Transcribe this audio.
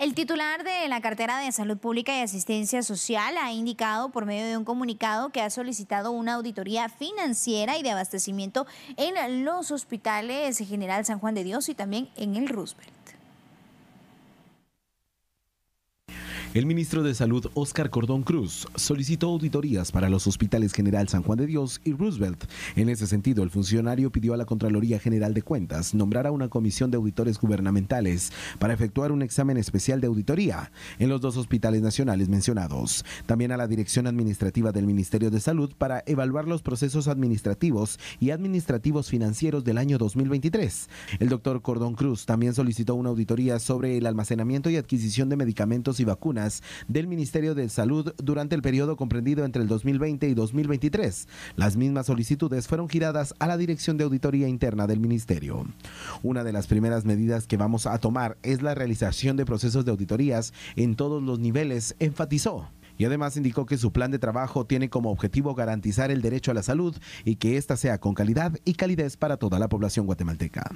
El titular de la cartera de Salud Pública y Asistencia Social ha indicado por medio de un comunicado que ha solicitado una auditoría financiera y de abastecimiento en los hospitales General San Juan de Dios y también en el Roosevelt. El ministro de Salud, Oscar Cordón Cruz, solicitó auditorías para los hospitales General San Juan de Dios y Roosevelt. En ese sentido, el funcionario pidió a la Contraloría General de Cuentas nombrar a una comisión de auditores gubernamentales para efectuar un examen especial de auditoría en los dos hospitales nacionales mencionados. También a la Dirección Administrativa del Ministerio de Salud para evaluar los procesos administrativos y administrativos financieros del año 2023. El doctor Cordón Cruz también solicitó una auditoría sobre el almacenamiento y adquisición de medicamentos y vacunas del Ministerio de Salud durante el periodo comprendido entre el 2020 y 2023. Las mismas solicitudes fueron giradas a la Dirección de Auditoría Interna del Ministerio. Una de las primeras medidas que vamos a tomar es la realización de procesos de auditorías en todos los niveles, enfatizó y además indicó que su plan de trabajo tiene como objetivo garantizar el derecho a la salud y que ésta sea con calidad y calidez para toda la población guatemalteca.